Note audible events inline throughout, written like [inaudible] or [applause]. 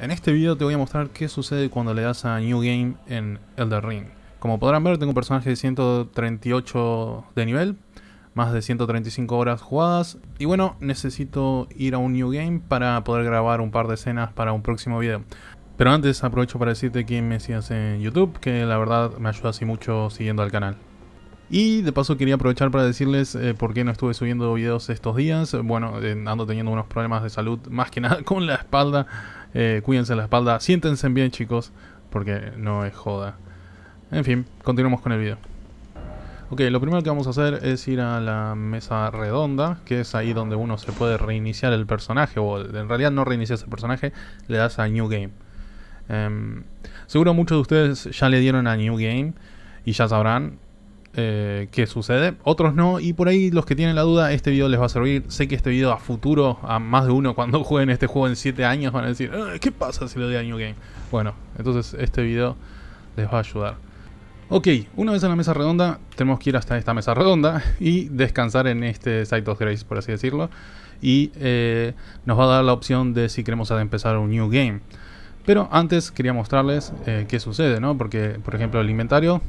En este video te voy a mostrar qué sucede cuando le das a New Game en Elder Ring. Como podrán ver, tengo un personaje de 138 de nivel, más de 135 horas jugadas. Y bueno, necesito ir a un New Game para poder grabar un par de escenas para un próximo video. Pero antes aprovecho para decirte que me sigas en YouTube, que la verdad me ayuda así mucho siguiendo al canal. Y de paso quería aprovechar para decirles eh, por qué no estuve subiendo videos estos días. Bueno, eh, ando teniendo unos problemas de salud, más que nada [laughs] con la espalda. Eh, cuídense la espalda, siéntense bien chicos, porque no es joda. En fin, continuamos con el video. Ok, lo primero que vamos a hacer es ir a la mesa redonda, que es ahí donde uno se puede reiniciar el personaje, o en realidad no reinicias el personaje, le das a New Game. Em, seguro muchos de ustedes ya le dieron a New Game y ya sabrán, eh, que sucede, otros no, y por ahí los que tienen la duda, este video les va a servir. Sé que este video a futuro, a más de uno, [laughs] cuando jueguen este juego en 7 años, van a decir, ¿qué pasa si le doy a New Game? Bueno, entonces este video les va a ayudar. Ok, una vez en la mesa redonda, tenemos que ir hasta esta mesa redonda [laughs] y descansar en este Site of Grace, por así decirlo. Y eh, nos va a dar la opción de si queremos empezar un new game. Pero antes quería mostrarles eh, qué sucede, ¿no? Porque, por ejemplo, el inventario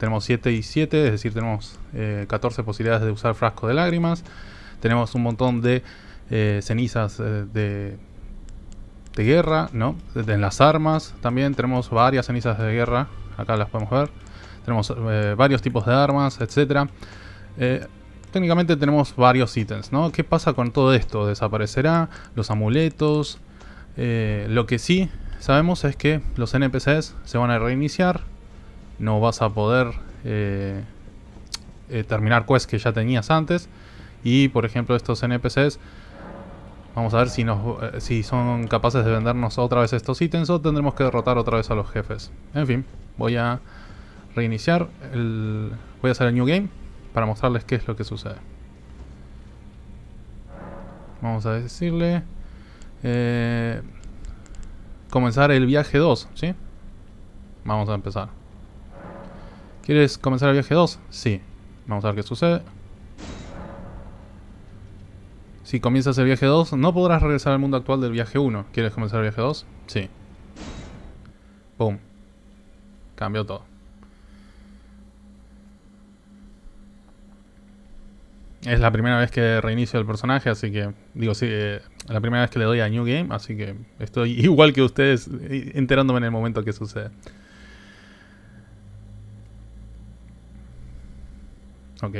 tenemos 7 y 7, es decir, tenemos 14 eh, posibilidades de usar frasco de lágrimas. Tenemos un montón de eh, cenizas eh, de, de guerra, ¿no? En las armas también tenemos varias cenizas de guerra, acá las podemos ver. Tenemos varios tipos de armas, etc. técnicamente tenemos varios ítems, ¿no? ¿Qué pasa con todo esto? ¿Desaparecerá? ¿Los amuletos? lo que sí sabemos es que los NPCs se van a reiniciar no vas a poder eh, eh, terminar quests que ya tenías antes. Y por ejemplo estos NPCs, vamos a ver si, nos, eh, si son capaces de vendernos otra vez estos ítems o tendremos que derrotar otra vez a los jefes. En fin, voy a reiniciar, el, voy a hacer el New Game para mostrarles qué es lo que sucede. Vamos a decirle... comenzar el viaje 2, ¿sí? Vamos a empezar. ¿Quieres comenzar el viaje 2? Sí. Vamos a ver qué sucede. Si comienzas el viaje 2, no podrás regresar al mundo actual del viaje 1. ¿Quieres comenzar el viaje 2? Sí. Boom. Cambió todo. Es la primera vez que reinicio el personaje, así que... Digo, sí, eh, la primera vez que le doy a New Game, así que estoy [laughs] igual que ustedes eh, enterándome en el momento que sucede. Ok.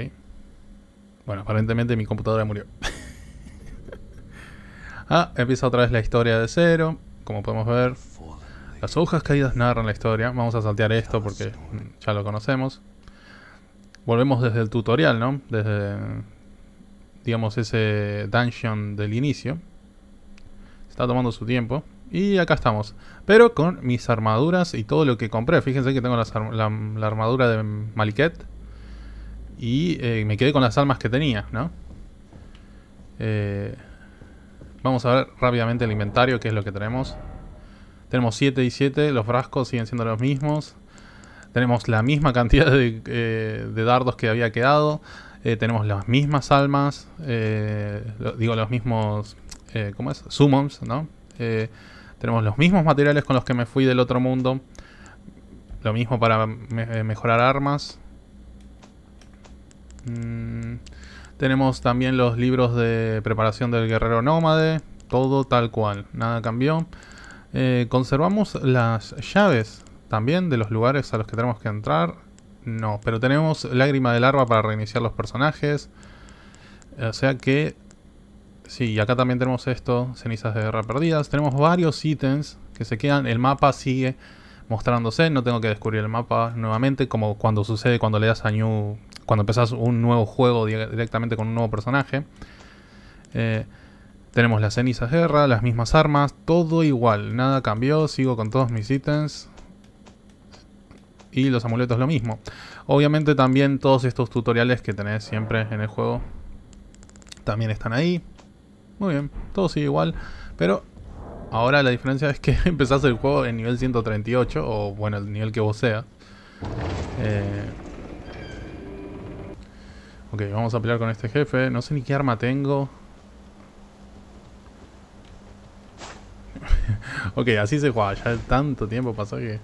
Bueno, aparentemente mi computadora murió. [laughs] ah, empieza otra vez la historia de cero. Como podemos ver, las hojas caídas narran la historia. Vamos a saltear esto porque ya lo conocemos. Volvemos desde el tutorial, ¿no? Desde, digamos, ese dungeon del inicio. Está tomando su tiempo. Y acá estamos. Pero con mis armaduras y todo lo que compré. Fíjense que tengo la, la, armadura de Maliket y eh, me quedé con las almas que tenía, ¿no? Eh, vamos a ver rápidamente el inventario, qué es lo que tenemos. Tenemos 7 y 7, los frascos siguen siendo los mismos. Tenemos la misma cantidad de, eh, dardos que había quedado. tenemos las mismas almas, digo, los mismos, ¿cómo es? Summons, ¿no? tenemos los mismos materiales con los que me fui del otro mundo. Lo mismo para mejorar armas. Mm, tenemos también los libros de preparación del guerrero nómade, todo tal cual, nada cambió. Eh, conservamos las llaves también de los lugares a los que tenemos que entrar. No, pero tenemos lágrima del larva para reiniciar los personajes. Eh, o sea que... Sí, acá también tenemos esto, cenizas de guerra perdidas. Tenemos varios ítems que se quedan. El mapa sigue mostrándose. No tengo que descubrir el mapa nuevamente, como cuando sucede cuando le das a New cuando empezás un nuevo juego directamente con un nuevo personaje. Eh, tenemos las cenizas de guerra, las mismas armas, todo igual, nada cambió, sigo con todos mis ítems. Y los amuletos lo mismo. Obviamente también todos estos tutoriales que tenés siempre en el juego también están ahí. Muy bien, todo sigue igual, pero ahora la diferencia es que [laughs] empezás el juego en nivel 138, o bueno, el nivel que vos sea eh, Ok, vamos a pelear con este jefe. No sé ni qué arma tengo. [laughs] ok, así se juega. Ya tanto tiempo pasó que...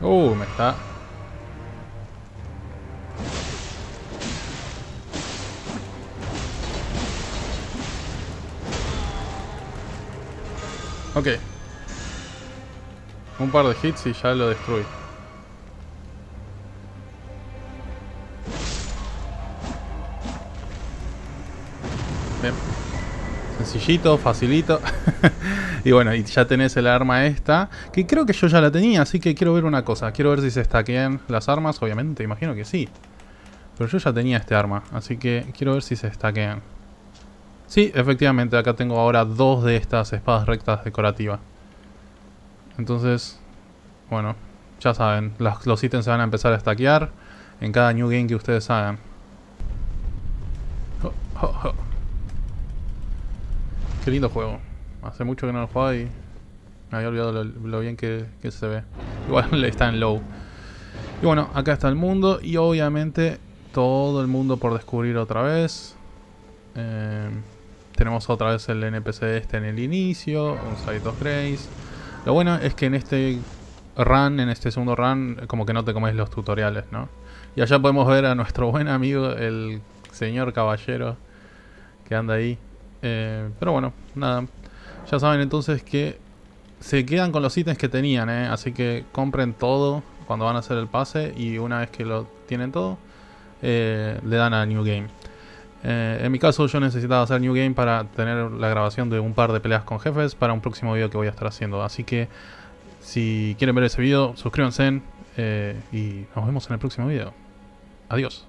Uh, me está Ok. Un par de hits y ya lo destruí. Bien. Sencillito, facilito. [laughs] y bueno, y ya tenés el arma esta. Que creo que yo ya la tenía, así que quiero ver una cosa. Quiero ver si se stackean las armas. Obviamente, imagino que sí. Pero yo ya tenía este arma, así que quiero ver si se stackean. Sí, efectivamente, acá tengo ahora dos de estas espadas rectas decorativas. Entonces, bueno, ya saben, los ítems se van a empezar a stackear en cada new game que ustedes hagan. Oh, oh, oh. Qué lindo juego. Hace mucho que no lo jugaba y me había olvidado lo, bien que, se ve. Igual [laughs] está en low. Y bueno, acá está el mundo y obviamente todo el mundo por descubrir otra vez. Em, tenemos otra vez el NPC este en el inicio, un Sight of Grace. Lo bueno es que en este run, en este segundo run, como que no te comes los tutoriales, ¿no? Y allá podemos ver a nuestro buen amigo, el señor caballero, que anda ahí. Eh, pero bueno, nada. Ya saben entonces que se quedan con los ítems que tenían, ¿eh? Así que compren todo cuando van a hacer el pase y una vez que lo tienen todo, eh, le dan a New Game. Eh, en mi caso yo necesitaba hacer New Game para tener la grabación de un par de peleas con jefes para un próximo video que voy a estar haciendo. Así que si quieren ver ese video, suscríbanse eh, y nos vemos en el próximo video. Adiós.